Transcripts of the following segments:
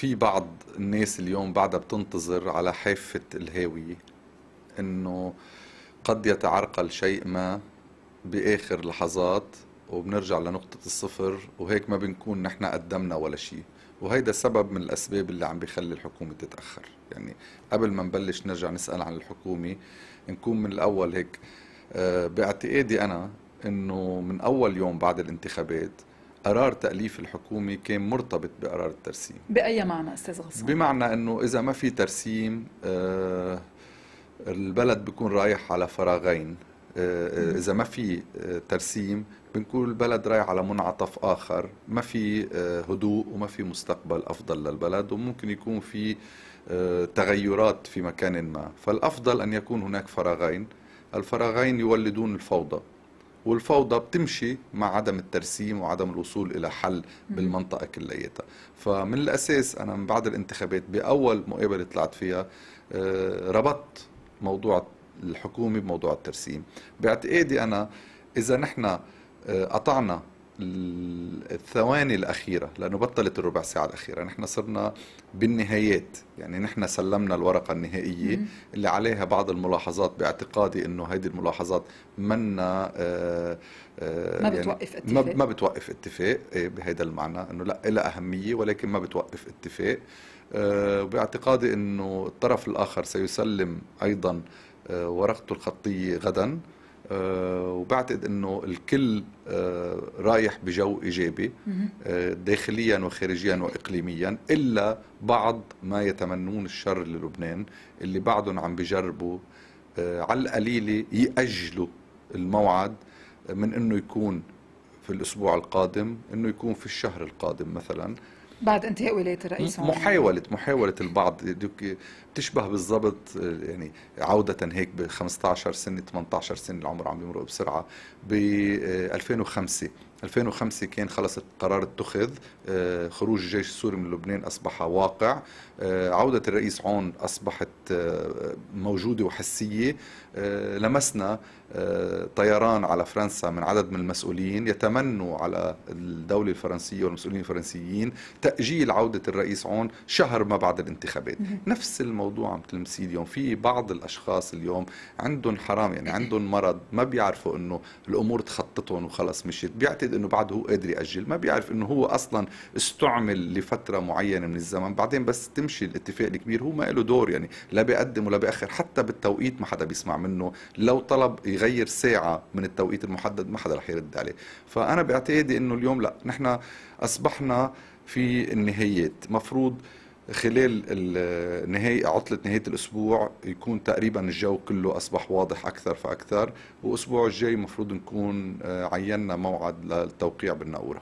في بعض الناس اليوم بعدها بتنتظر على حافة الهاوية انه قد يتعرقل شيء ما باخر لحظات وبنرجع لنقطة الصفر وهيك ما بنكون نحن قدمنا ولا شيء وهيدا سبب من الأسباب اللي عم بيخلي الحكومة تتأخر يعني قبل ما نبلش نرجع نسأل عن الحكومة نكون من الأول هيك آه، باعتقادي أنا أنه من أول يوم بعد الانتخابات قرار تأليف الحكومة كان مرتبط بقرار الترسيم بأي معنى أستاذ غسان؟ بمعنى أنه إذا ما في ترسيم آه، البلد بيكون رايح على فراغين آه، آه، إذا ما في ترسيم بنكون البلد رايح على منعطف آخر ما في هدوء وما في مستقبل أفضل للبلد وممكن يكون في تغيرات في مكان ما فالأفضل أن يكون هناك فراغين الفراغين يولدون الفوضى والفوضى بتمشي مع عدم الترسيم وعدم الوصول إلى حل بالمنطقة كليتها فمن الأساس أنا من بعد الانتخابات بأول مقابلة طلعت فيها آه، ربطت موضوع الحكومة بموضوع الترسيم باعتقادي أنا إذا نحن آه، قطعنا الثواني الأخيرة لأنه بطلت الربع ساعة الأخيرة نحن صرنا بالنهايات يعني نحن سلمنا الورقة النهائية اللي عليها بعض الملاحظات باعتقادي أنه هذه الملاحظات منا آه، آه، ما يعني بتوقف اتفاق ما بتوقف اتفاق إيه، بهذا المعنى أنه لا لها أهمية ولكن ما بتوقف اتفاق آه، باعتقادي أنه الطرف الآخر سيسلم أيضا ورقته الخطية غداً آه، وبعتقد انه الكل آه، رايح بجو ايجابي آه، داخليا وخارجيا واقليميا الا بعض ما يتمنون الشر للبنان اللي بعدهم عم بجربوا على القليله ياجلوا الموعد من انه يكون في الاسبوع القادم انه يكون في الشهر القادم مثلا بعد انتهاء ولايه الرئيس محاوله محاوله محاوله البعض بتشبه بالضبط يعني عوده هيك ب 15 سنه 18 سنه العمر عم يمرق بسرعه ب 2005 آه، 2005 كان خلص قرار اتخذ آه، خروج الجيش السوري من لبنان أصبح واقع آه، عودة الرئيس عون أصبحت آه، موجودة وحسية لمسنا طيران على فرنسا من عدد من المسؤولين يتمنوا على الدولة الفرنسية والمسؤولين الفرنسيين تأجيل عودة الرئيس عون شهر ما بعد الانتخابات نفس الموضوع عم تلمسيه اليوم في بعض الأشخاص اليوم عندهم حرام يعني عندهم مرض ما بيعرفوا أنه الأمور تخططهم وخلص مشيت بيعتقد بيعتقد انه بعده هو قادر ياجل ما بيعرف انه هو اصلا استعمل لفتره معينه من الزمن بعدين بس تمشي الاتفاق الكبير هو ما له دور يعني لا بيقدم ولا بياخر حتى بالتوقيت ما حدا بيسمع منه لو طلب يغير ساعه من التوقيت المحدد ما حدا رح يرد عليه فانا باعتقادي انه اليوم لا نحن اصبحنا في النهايات مفروض خلال نهاية عطلة نهاية الأسبوع يكون تقريبا الجو كله أصبح واضح أكثر فأكثر والأسبوع الجاي مفروض نكون آه، عينا موعد للتوقيع بالنقورة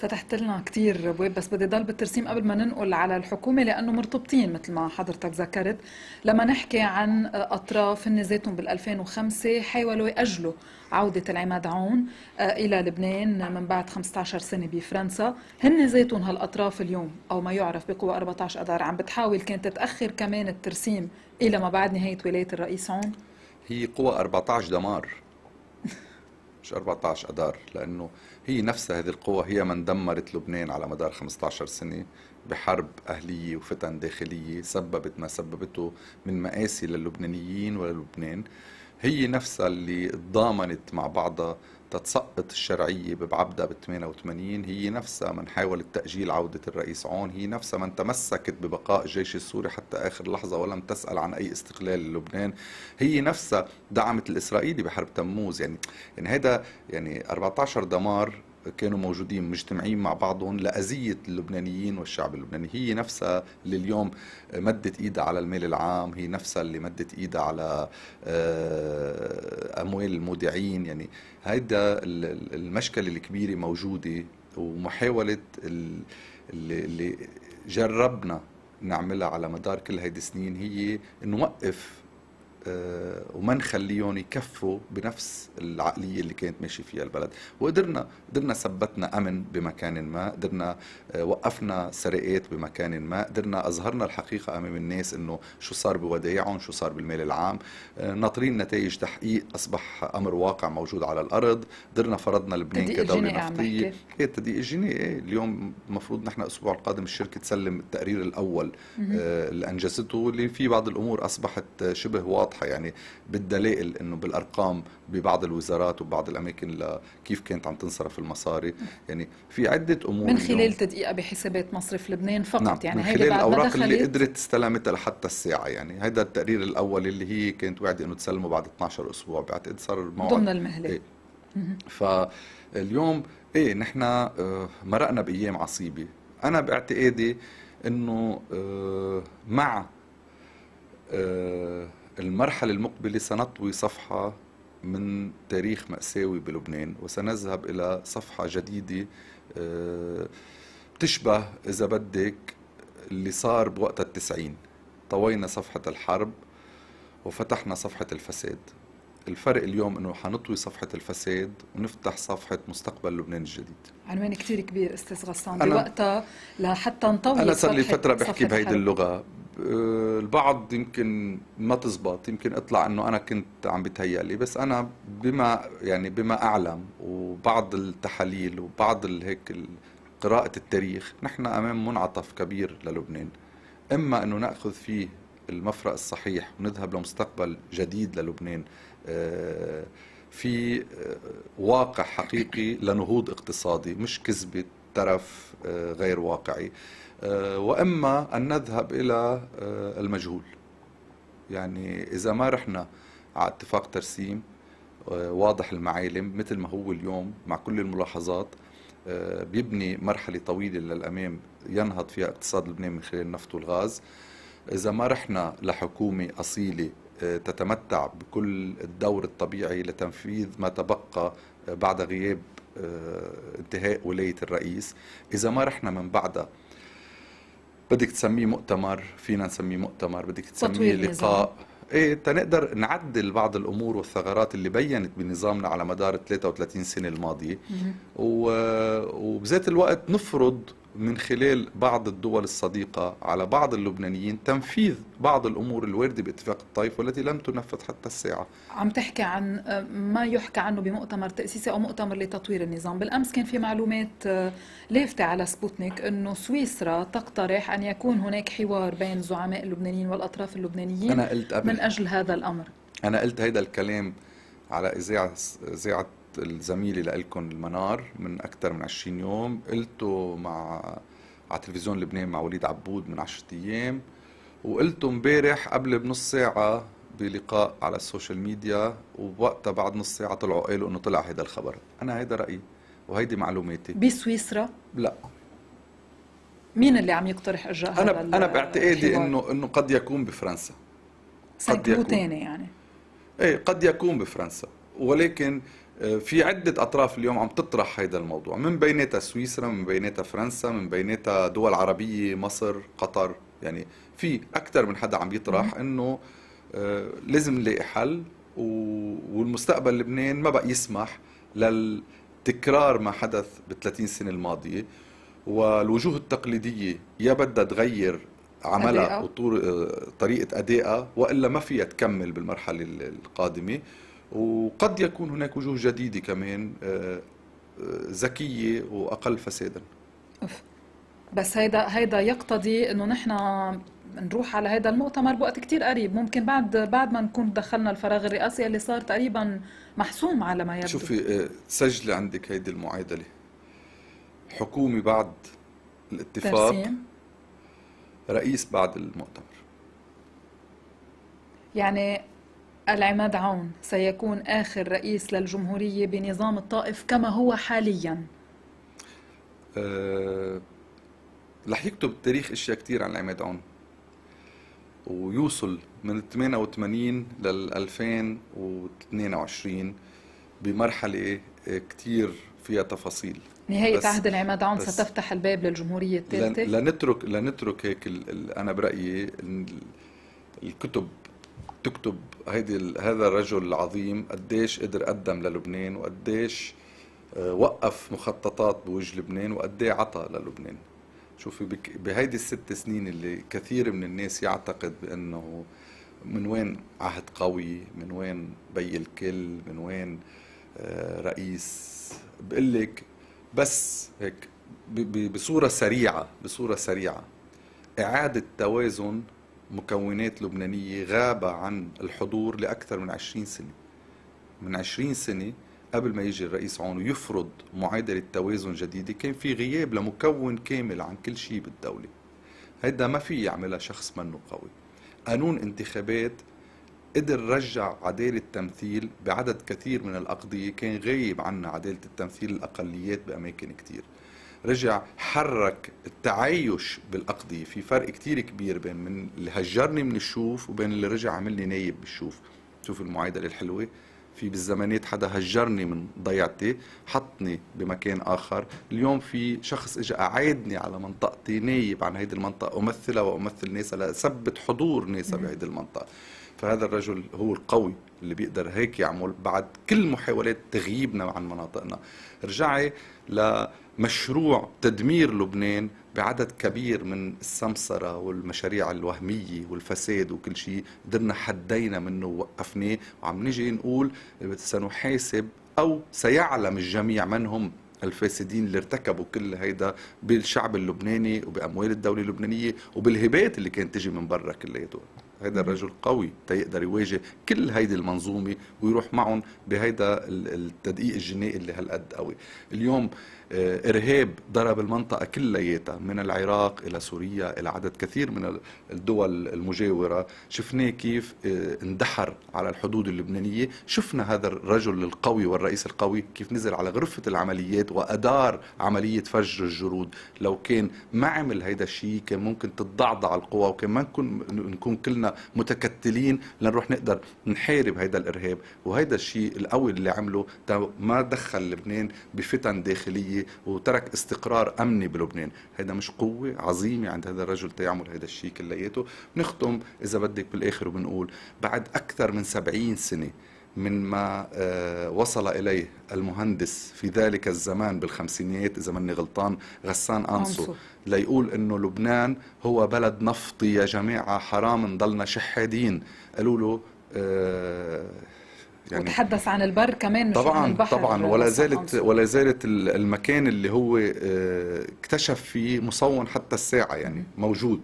فتحت لنا كثير ابواب بس بدي ضل بالترسيم قبل ما ننقل على الحكومه لانه مرتبطين مثل ما حضرتك ذكرت لما نحكي عن اطراف هن ذاتهم بال 2005 حاولوا ياجلوا عوده العماد عون آه، الى لبنان من بعد 15 سنه بفرنسا هن ذاتهم هالاطراف اليوم او ما يعرف بقوى 14 اذار عم بتحاول كانت تتاخر كمان الترسيم الى ما بعد نهايه ولايه الرئيس عون هي قوى 14 دمار مش 14 اذار لأنه هي نفسها هذه القوى هي من دمرت لبنان على مدار 15 سنة بحرب أهلية وفتن داخلية سببت ما سببته من مآسي للبنانيين وللبنان هي نفسها اللي تضامنت مع بعضها تتسقط الشرعية ببعبدة بال 88 هي نفسها من حاولت تأجيل عودة الرئيس عون هي نفسها من تمسكت ببقاء الجيش السوري حتى آخر لحظة ولم تسأل عن أي استقلال للبنان هي نفسها دعمت الإسرائيلي بحرب تموز يعني يعني هذا يعني 14 دمار كانوا موجودين مجتمعين مع بعضهم لأذية اللبنانيين والشعب اللبناني هي نفسها اللي اليوم مدت إيدها على المال العام هي نفسها اللي مدت إيدها على آه، أموال المودعين يعني هيدا المشكلة الكبيرة موجودة ومحاولة اللي جربنا نعملها على مدار كل هيدي السنين هي نوقف آه، وما نخليهم يكفوا بنفس العقلية اللي كانت ماشي فيها البلد وقدرنا قدرنا ثبتنا أمن بمكان ما قدرنا آه، وقفنا سرقات بمكان ما قدرنا أظهرنا الحقيقة أمام الناس أنه شو صار بودائعهم شو صار بالمال العام آه، ناطرين نتائج تحقيق أصبح أمر واقع موجود على الأرض قدرنا فرضنا لبنان كدولة نفطية إيه التدقيق إيه؟ اليوم المفروض نحن الأسبوع القادم الشركة تسلم التقرير الأول اللي أنجزته اللي في بعض الأمور أصبحت شبه واضحة واضحه يعني بالدلائل انه بالارقام ببعض الوزارات وبعض الاماكن كيف كانت عم تنصرف المصاري يعني في عده امور من خلال تدقيقه بحسابات مصرف لبنان فقط نعم يعني من خلال الاوراق اللي قدرت استلمتها لحتى الساعه يعني هذا التقرير الاول اللي هي كانت وعدة انه تسلمه بعد 12 اسبوع بعتقد إيه صار الموعد ضمن المهله إيه. فاليوم ايه نحن آه، مرقنا بايام عصيبه انا باعتقادي انه آه، مع آه، المرحلة المقبلة سنطوي صفحة من تاريخ مأساوي بلبنان وسنذهب إلى صفحة جديدة بتشبه آه، إذا بدك اللي صار بوقت التسعين طوينا صفحة الحرب وفتحنا صفحة الفساد الفرق اليوم انه حنطوي صفحة الفساد ونفتح صفحة مستقبل لبنان الجديد عنوان كثير كبير استاذ غسان بوقتها لحتى نطوي انا صار لي فترة بحكي بهيدي اللغة آه، البعض يمكن ما تزبط يمكن اطلع انه انا كنت عم بتهيألي بس انا بما يعني بما اعلم وبعض التحاليل وبعض هيك قراءة التاريخ نحن امام منعطف كبير للبنان اما انه ناخذ فيه المفرق الصحيح ونذهب لمستقبل جديد للبنان آه، في آه، واقع حقيقي لنهوض اقتصادي مش كذبه ترف آه، غير واقعي آه، واما ان نذهب الى آه، المجهول يعني اذا ما رحنا على اتفاق ترسيم واضح المعالم مثل ما هو اليوم مع كل الملاحظات بيبني مرحلة طويلة للأمام ينهض فيها اقتصاد لبنان من خلال النفط والغاز إذا ما رحنا لحكومة أصيلة تتمتع بكل الدور الطبيعي لتنفيذ ما تبقى بعد غياب انتهاء ولاية الرئيس إذا ما رحنا من بعدها بدك تسميه مؤتمر فينا نسميه مؤتمر بدك تسميه لقاء ايه تنقدر نعدل بعض الامور والثغرات اللي بينت بنظامنا على مدار 33 سنه الماضيه وبذات الوقت نفرض من خلال بعض الدول الصديقة على بعض اللبنانيين تنفيذ بعض الأمور الواردة باتفاق الطائف والتي لم تنفذ حتى الساعة عم تحكي عن ما يحكى عنه بمؤتمر تأسيسي أو مؤتمر لتطوير النظام بالأمس كان في معلومات آه، لافتة على سبوتنيك أنه سويسرا تقترح أن يكون هناك حوار بين زعماء اللبنانيين والأطراف اللبنانيين أنا قلت قبل من أجل هذا الأمر أنا قلت هذا الكلام على إذاعة إذاعة الزميلة لإلكم المنار من أكثر من 20 يوم قلته مع على تلفزيون لبنان مع وليد عبود من 10 أيام وقلته امبارح قبل بنص ساعة بلقاء على السوشيال ميديا ووقتها بعد نص ساعة طلعوا قالوا إنه طلع هذا الخبر أنا هيدا رأيي وهيدي معلوماتي بسويسرا؟ لا مين اللي عم يقترح إجراء أنا هذا أنا باعتقادي إنه إنه قد يكون بفرنسا قد يكون تاني يعني ايه قد يكون بفرنسا ولكن في عدة أطراف اليوم عم تطرح هذا الموضوع من بيناتها سويسرا من بيناتها فرنسا من بيناتها دول عربية مصر قطر يعني في أكثر من حدا عم يطرح أنه آه، لازم نلاقي حل والمستقبل لبنان ما بقى يسمح للتكرار ما حدث ب 30 سنة الماضية والوجوه التقليدية يا بدها تغير عملها وطريقة آه، أدائها وإلا ما فيها تكمل بالمرحلة القادمة وقد يكون هناك وجوه جديدة كمان آه، آه، ذكية وأقل فسادا بس هيدا هيدا يقتضي انه نحن نروح على هذا المؤتمر بوقت كتير قريب ممكن بعد بعد ما نكون دخلنا الفراغ الرئاسي اللي صار تقريبا محسوم على ما يبدو شوفي آه، سجل عندك هيدي المعادله حكومه بعد الاتفاق ترسيم. رئيس بعد المؤتمر يعني العماد عون سيكون آخر رئيس للجمهورية بنظام الطائف كما هو حاليا أه رح يكتب التاريخ اشياء كثير عن العماد عون ويوصل من 88 لل 2022 بمرحلة آه، كثير فيها تفاصيل نهاية عهد العماد عون ستفتح الباب للجمهورية الثالثة لنترك لنترك هيك أنا برأيي الكتب تكتب هيدي هذا الرجل العظيم قديش قدر قدم للبنان وقديش آه، وقف مخططات بوجه لبنان وقد عطى للبنان شوفي بهيدي الست سنين اللي كثير من الناس يعتقد بانه من وين عهد قوي من وين بي الكل من وين آه، رئيس بقول لك بس هيك بصوره سريعه بصوره سريعه اعاده توازن مكونات لبنانية غاب عن الحضور لأكثر من 20 سنة من 20 سنة قبل ما يجي الرئيس عون ويفرض معادلة توازن جديدة كان في غياب لمكون كامل عن كل شيء بالدولة هيدا ما في يعملها شخص منه قوي قانون انتخابات قدر رجع عدالة التمثيل بعدد كثير من الأقضية كان غايب عنا عدالة التمثيل الأقليات بأماكن كثير رجع حرك التعايش بالأقضية في فرق كتير كبير بين من اللي هجرني من الشوف وبين اللي رجع عملني نايب بالشوف شوف المعادلة الحلوة في بالزمانيات حدا هجرني من ضيعتي حطني بمكان آخر اليوم في شخص اجى أعادني على منطقتي نايب عن هيدي المنطقة أمثلها وأمثل ناسها لأثبت حضور ناسها بهيدي المنطقة فهذا الرجل هو القوي اللي بيقدر هيك يعمل بعد كل محاولات تغييبنا عن مناطقنا رجعي ل مشروع تدمير لبنان بعدد كبير من السمسرة والمشاريع الوهمية والفساد وكل شيء قدرنا حدينا منه ووقفناه وعم نجي نقول سنحاسب أو سيعلم الجميع من هم الفاسدين اللي ارتكبوا كل هيدا بالشعب اللبناني وباموال الدوله اللبنانيه وبالهبات اللي كانت تجي من برا كلياتها هيدا الرجل قوي تيقدر يواجه كل هيدي المنظومه ويروح معهم بهيدا التدقيق الجنائي اللي هالقد قوي اليوم آه، إرهاب ضرب المنطقة كلياتها من العراق إلى سوريا إلى عدد كثير من الدول المجاورة شفناه كيف آه، اندحر على الحدود اللبنانية شفنا هذا الرجل القوي والرئيس القوي كيف نزل على غرفة العمليات وأدار عملية فجر الجرود لو كان ما عمل هيدا الشيء كان ممكن تتضعضع القوى وكان ما نكون, نكون كلنا متكتلين لنروح نقدر نحارب هيدا الإرهاب وهيدا الشيء القوي اللي عمله ما دخل لبنان بفتن داخلية وترك وترك استقرار امني بلبنان هذا مش قوه عظيمه عند هذا الرجل تيعمل هذا الشيء كلياته بنختم اذا بدك بالاخر وبنقول بعد اكثر من 70 سنه من ما آه، وصل إليه المهندس في ذلك الزمان بالخمسينيات إذا ماني غلطان غسان أنسو ليقول أنه لبنان هو بلد نفطي يا جماعة حرام نضلنا شحادين قالوا له آه، يعني وتحدث عن البر كمان مش طبعا عن البحر طبعا ولا زالت ولا زالت المكان اللي هو آه، اكتشف فيه مصون حتى الساعه يعني موجود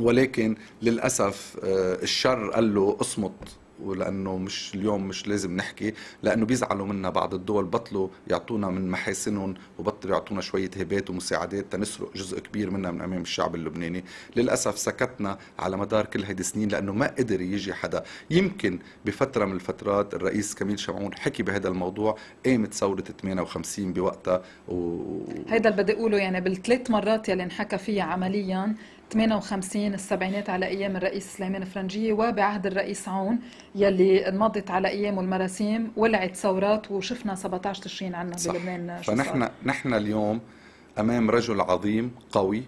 ولكن للاسف آه، الشر قال له اصمت ولانه مش اليوم مش لازم نحكي لانه بيزعلوا منا بعض الدول بطلوا يعطونا من محاسنهم وبطلوا يعطونا شويه هبات ومساعدات تنسرق جزء كبير منا من امام الشعب اللبناني للاسف سكتنا على مدار كل هيدي السنين لانه ما قدر يجي حدا يمكن بفتره من الفترات الرئيس كميل شمعون حكي بهذا الموضوع قامت ثوره 58 بوقتها و... هيدا اللي بدي اقوله يعني بالثلاث مرات يلي انحكى فيها عمليا 58 السبعينات على ايام الرئيس سليمان فرنجيه وبعهد الرئيس عون يلي انمضت على ايامه المراسيم ولعت ثورات وشفنا 17 تشرين عندنا بلبنان شو فنحن صار. نحن اليوم امام رجل عظيم قوي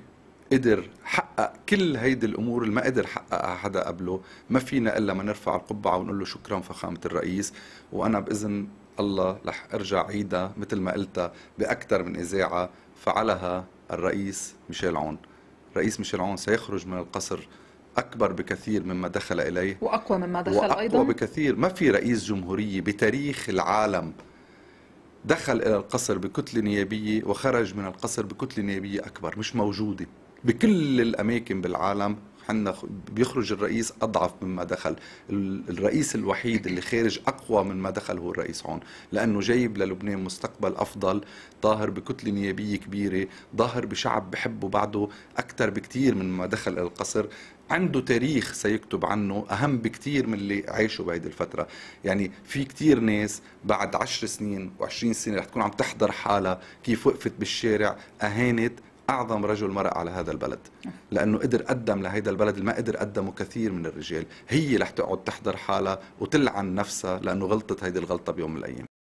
قدر حقق كل هيدي الامور اللي ما قدر حققها حدا قبله ما فينا الا ما نرفع القبعه ونقول له شكرا فخامه الرئيس وانا باذن الله رح ارجع عيدها مثل ما قلتها باكثر من اذاعه فعلها الرئيس ميشيل عون رئيس ميشيل عون سيخرج من القصر أكبر بكثير مما دخل إليه وأقوى مما دخل وأقوى أيضا وأقوى بكثير ما في رئيس جمهورية بتاريخ العالم دخل إلى القصر بكتلة نيابية وخرج من القصر بكتلة نيابية أكبر مش موجودة بكل الأماكن بالعالم حنا بيخرج الرئيس اضعف مما دخل الرئيس الوحيد اللي خارج اقوى من ما دخل هو الرئيس عون لانه جايب للبنان مستقبل افضل ظاهر بكتله نيابيه كبيره ظاهر بشعب بحبه بعده اكثر بكثير من ما دخل القصر عنده تاريخ سيكتب عنه أهم بكتير من اللي عايشه بهيدي الفترة يعني في كتير ناس بعد عشر سنين وعشرين سنة رح تكون عم تحضر حالها كيف وقفت بالشارع أهانت اعظم رجل مرق على هذا البلد لانه قدر قدم لهيدا البلد اللي ما قدر قدمه كثير من الرجال هي رح تقعد تحضر حالها وتلعن نفسها لانه غلطت هيدي الغلطه بيوم من الايام